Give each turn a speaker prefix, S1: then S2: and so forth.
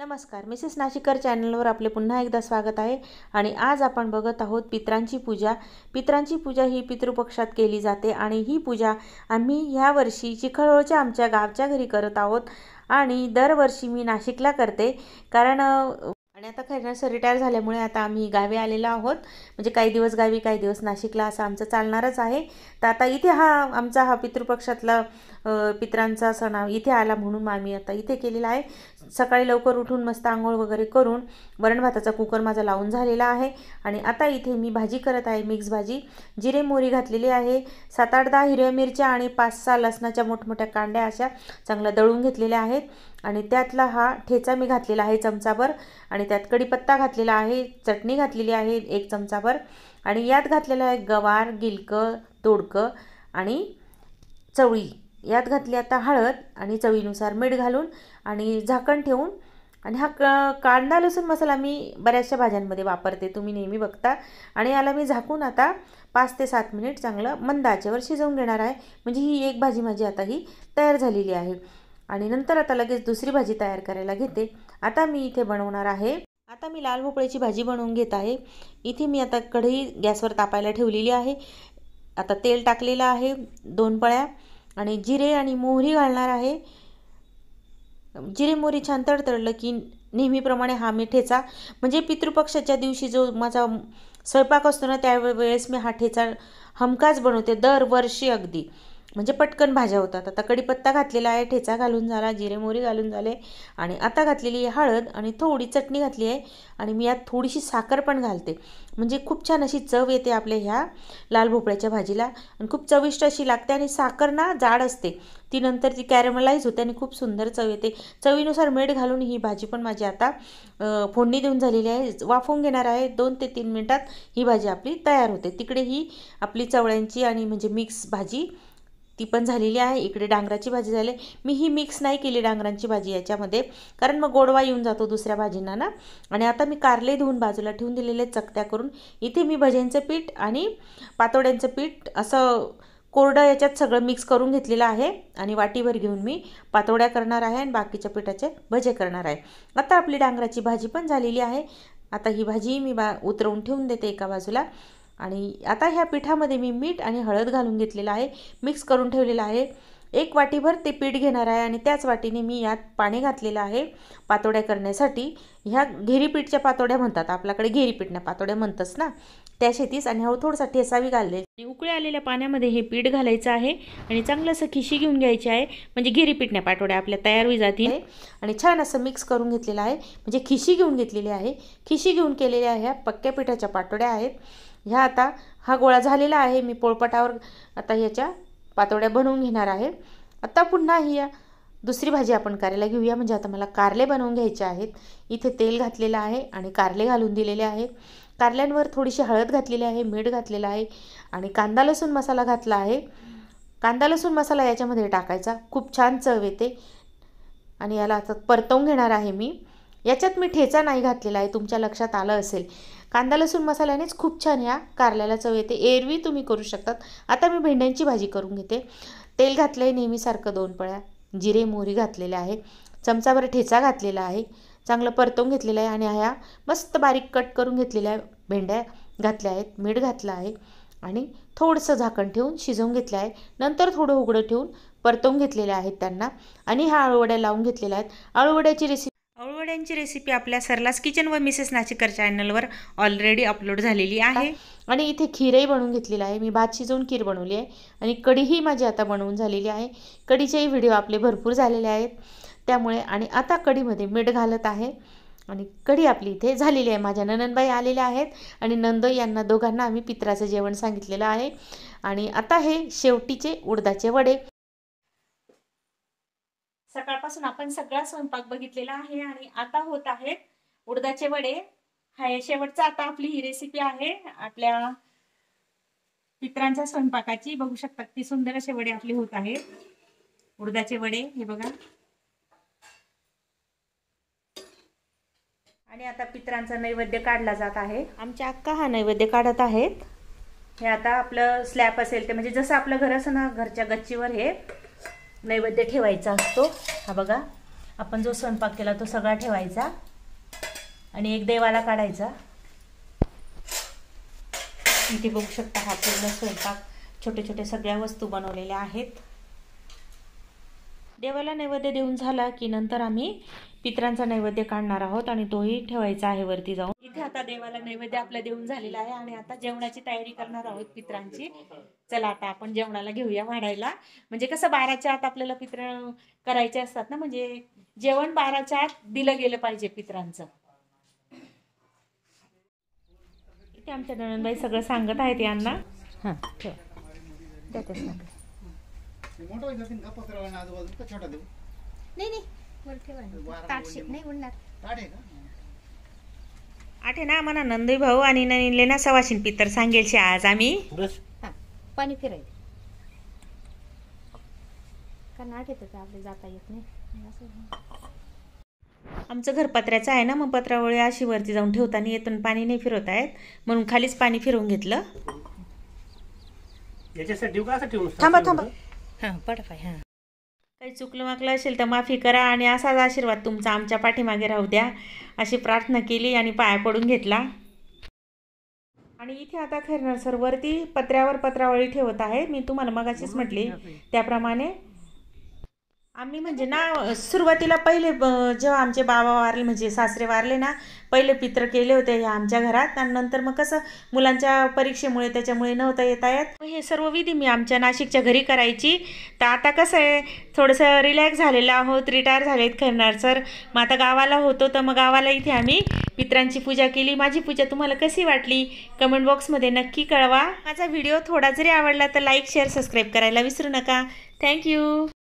S1: नमस्कार मिसेस नाशिकर चॅनलवर आपले पुन्हा एकदा स्वागत आहे आणि आज आपण बघत आहोत पित्रांची पूजा पित्रांची पूजा ही पितृपक्षात केली जाते आणि ही पूजा आम्ही ह्या वर्षी चिखळोळच्या आमच्या गावच्या घरी करत आहोत आणि दरवर्षी मी नाशिकला करते कारण आणि आता खरं सर रिटायर झाल्यामुळे आता आम्ही गावी आलेलो आहोत म्हणजे काही दिवस गावी काही दिवस नाशिकला असं आमचं चालणारच आहे तर आता इथे हा आमचा हा पितृपक्षातला पित्रांचा सण इथे आला म्हणून आम्ही आता इथे केलेला आहे सकाळी लवकर उठून मस्त आंघोळ वगैरे करून वरण भाताचा कुकर माझा लावून झालेला आहे आणि आता इथे मी भाजी करत आहे मिक्स भाजी जिरे मोरी घातलेली आहे सात आठ दहा हिरव्या मिरच्या आणि पाच सहा लसणाच्या मोठमोठ्या कांड्या अशा चांगल्या दळून घेतलेल्या आहेत आणि त्यातला हा ठेचा मी घातलेला आहे चमचाभर आणि त्यात कढीपत्ता घातलेला आहे चटणी घातलेली आहे एक चमचाभर आणि यात घातलेलं आहे गवार गिलकं तोडकं आणि चवळी यात घातली आता हळद आणि चवीनुसार मीठ घालून आणि झाकण ठेवून आणि हा क कांदा लसूण मसाला मी बऱ्याचशा भाज्यांमध्ये वापरते तुम्ही नेहमी बघता आणि याला मी झाकून आता पाच ते सात मिनिट चांगलं मंदाच्यावर शिजवून घेणार आहे म्हणजे ही एक भाजी माझी आता ही तयार झालेली आहे आणि नंतर आता लगेच दुसरी भाजी तयार करायला घेते आता मी इथे बनवणार आहे आता मी लाल भोपळ्याची भाजी बनवून घेत आहे इथे मी आता कढई गॅसवर तापायला ठेवलेली आहे आता तेल टाकलेलं आहे दोन पळ्या आणि जिरे आणि मोहरी घालणार आहे जिरे मोहरी छान तडतडलं की नेहमीप्रमाणे हा मी ठेचा म्हणजे पितृपक्षाच्या दिवशी जो माझा स्वयंपाक असतो ना त्यावेळेस मी हा ठेचा हमकाच बनवते दरवर्षी अगदी म्हणजे पटकन भाज्या होतात आता कडीपत्ता घातलेला आहे ठेचा घालून झाला जिरे मोरी घालून झाले आणि आता घातलेली आहे हळद आणि थोडी चटणी घातली आहे आणि मी यात थोडीशी साखर पण घालते म्हणजे खूप छान अशी चव येते आपल्या ह्या लाल भोपळ्याच्या भाजीला आणि खूप चविष्ट अशी लागते आणि साखर ना जाड असते ती नंतर ती कॅरमलाईज होते आणि खूप सुंदर चव येते चवीनुसार मीठ घालून ही भाजी पण माझी आता फोडणी देऊन झालेली आहे वाफवून घेणार आहे दोन ते तीन मिनटात ही भाजी आपली तयार होते तिकडे ही आपली चवळ्यांची आणि म्हणजे मिक्स भाजी ती पण झालेली आहे इकडे डांगराची भाजी झाली मी ही मिक्स नाही केली डांगरांची भाजी याच्यामध्ये कारण मग गोडवा येऊन जातो दुसऱ्या भाजींना ना आणि आता मी कारले धुवून बाजूला ठेवून दिलेले चकत्या करून इथे मी भज्यांचं पीठ आणि पातोड्यांचं पीठ असं कोरडं याच्यात सगळं मिक्स करून घेतलेलं आहे आणि वाटीवर घेऊन मी पातोड्या करणार आहे आणि बाकीच्या पिठाचे भजे करणार आहे आता आपली डांगराची भाजी पण झालेली आहे आता ही भाजी मी बा उतरवून ठेवून देते एका बाजूला आणि आता ह्या पिठामध्ये मी मीठ आणि हळद घालून घेतलेलं आहे मिक्स करून ठेवलेलं आहे एक वाटीभर ते पीठ घेणार आहे आणि त्याच वाटीने मी यात पाणी घातलेलं आहे पातोड्या करण्यासाठी ह्या घेरीपीठच्या पातोड्या म्हणतात आपल्याकडे घेरी ना पातोड्या म्हणतच ना त्या शेतीस आणि हा थोडासा ठेसावी घालले आणि उकळ्या आलेल्या पाण्यामध्ये हे पीठ घालायचं आहे आणि चांगलं असं खिशी घेऊन घ्यायची आहे म्हणजे घेरी पिठण्या पाटोड्या आपल्या तयार होई जातील आणि छान असं मिक्स करून घेतलेलं आहे म्हणजे खिशी घेऊन घेतलेली आहे खिशी घेऊन केलेल्या ह्या पक्क्या पिठाच्या पाटोड्या आहेत ह्या आता हा गोळा झालेला आहे मी पोळपटावर आता ह्याच्या पातोड्या बनवून घेणार आहे आता पुन्हा ही दुसरी भाजी आपण करायला घेऊया म्हणजे आता मला कारले बनवून घ्यायचे आहेत इथे तेल घातलेलं आहे आणि कारले घालून दिलेले आहेत कारल्यांवर थोडीशी हळद घातलेली आहे मीठ घातलेलं आहे आणि कांदा लसूण मसाला घातला आहे कांदा लसूण मसाला याच्यामध्ये टाकायचा खूप छान चव येते आणि याला आता परतवून घेणार आहे मी याच्यात मी ठेचा नाही घातलेला आहे तुमच्या लक्षात आलं असेल कांदा लसूण मसाल्यानेच खूप छान ह्या कारल्याला चव येते एरवी तुम्ही करू शकतात आता मी भेंड्यांची भाजी करून घेते तेल घातलं आहे नेहमीसारखं दोन पळ्या जिरे मोहरी घातलेले आहे चमचाभर ठेचा घातलेला आहे चांगलं परतवून घेतलेलं आहे आणि ह्या मस्त बारीक कट करून घेतलेल्या भेंड्या घातल्या आहेत मीठ घातलं आहे आणि थोडंसं झाकण ठेवून शिजवून घेतलं आहे नंतर थोडं उघडं ठेवून परतवून घेतलेल्या आहेत त्यांना आणि ह्या आळूवड्या लावून घेतलेल्या आहेत आळूवड्याची रेसिपी अळूवड्यांची रेसिपी आपल्या सरलास किचन व मिसेस नाशिकर चॅनलवर ऑलरेडी अपलोड झालेली आहे आणि इथे खीरही बनवून घेतलेला आहे मी भात शिजवून खीर बनवली आहे आणि कढीही माझी आता बनवून झालेली आहे कढीचेही व्हिडिओ आपले भरपूर झालेले आहेत त्यामुळे आणि आता कढीमध्ये मीठ घालत आहे आणि कढी आपली इथे झालेली आहे माझ्या नननबाई आलेल्या आहेत आणि नंद यांना दोघांना आम्ही पित्राचं जेवण सांगितलेलं आहे आणि आता हे शेवटीचे उडदाचे वडे सकाळपासून आपण सगळा स्वयंपाक बघितलेला आहे आणि आता होत आहेत उडदाचे वडे हा शेवटचा आता आपली ही रेसिपी आहे आपल्या पित्रांच्या स्वयंपाकाची बघू शकतात ती सुंदर असे वडे आपले होत आहे उडदाचे वडे हे बघा आणि आता पित्रांचा नैवेद्य काढला जात आहे आमच्या अक्का हा नैवेद्य काढत आहेत हे आता आपलं स्लॅब असेल ते म्हणजे जसं आपलं घर असं ना घरच्या गच्चीवर हे नैवेद्य ठेवायचा असतो हा बघा आपण जो स्वयंपाक केला तो सगळा ठेवायचा आणि एक देवाला काढायचा इथे बघू शकता हा पूर्ण स्वयंपाक छोटे छोटे सगळ्या वस्तू बनवलेल्या आहेत देवाला नैवेद्य देऊन झाला की नंतर आम्ही पित्रांचा नैवेद्य काढणार आहोत आणि तोही ठेवायचा आहे वरती जाऊन आता देवाला नैवेद्य आपला देऊन झालेला आहे आणि आता जेवणाची तयारी करणार आहोत पित्रांची चला आता आपण जेवणाला घेऊया वाढायला म्हणजे कसं बाराच्या आत आपल्याला पित्र करायचे असतात ना म्हणजे जेवण बाराच्या आत दिलं गेलं पाहिजे पित्रांचं इथे आमच्या नणनबाई सगळं सांगत आहेत यांना हां नाही नाही नाही आठे ना म्हणा नंदू भाऊ आणि ननीले ना सवाशीन पितर सांगेल आज आम्ही बस पाणी फिराय का नाट आपले जाता येत नाही आमचं घर पत्र्याचं आहे ना मग पत्रावळी अशी वरती जाऊन ठेवताना येतून पाणी नाही फिरवत आहेत म्हणून खालीच पाणी फिरवून घेतलं याच्यासाठी थांबा थांबा हां पडा हा काही चुकलं माकलं असेल तर माफी करा आणि असाच आशीर्वाद तुमचा आमच्या पाठीमागे राहू द्या अशी प्रार्थना केली आणि पाया पडून घेतला आणि इथे आता खैरनार सर वरती पत्र्यावर पत्रावळी ठेवत आहे मी तुम्हाला मगाशीच म्हटली त्याप्रमाणे आम्ही म्हणजे ना सुरुवातीला पहिले जेव्हा आमचे बाबा वारले म्हणजे सासरे वारले ना पहिले पित्र केले होते ह्या आमच्या घरात आणि नंतर मग कसं मुलांच्या परीक्षेमुळे त्याच्यामुळे नव्हता येता येत हे सर्व विधी मी आमच्या नाशिकच्या घरी करायची तर आता कसं आहे थोडंसं रिलॅक्स झालेलं आहोत रिटायर झालेत खरणार सर मग आता गावाला होतो तर मग गावाला इथे आम्ही पित्रांची पूजा केली माझी पूजा तुम्हाला कशी वाटली कमेंट बॉक्समध्ये नक्की कळवा माझा व्हिडिओ थोडा जरी आवडला तर लाईक शेअर सबस्क्राईब करायला विसरू नका थँक्यू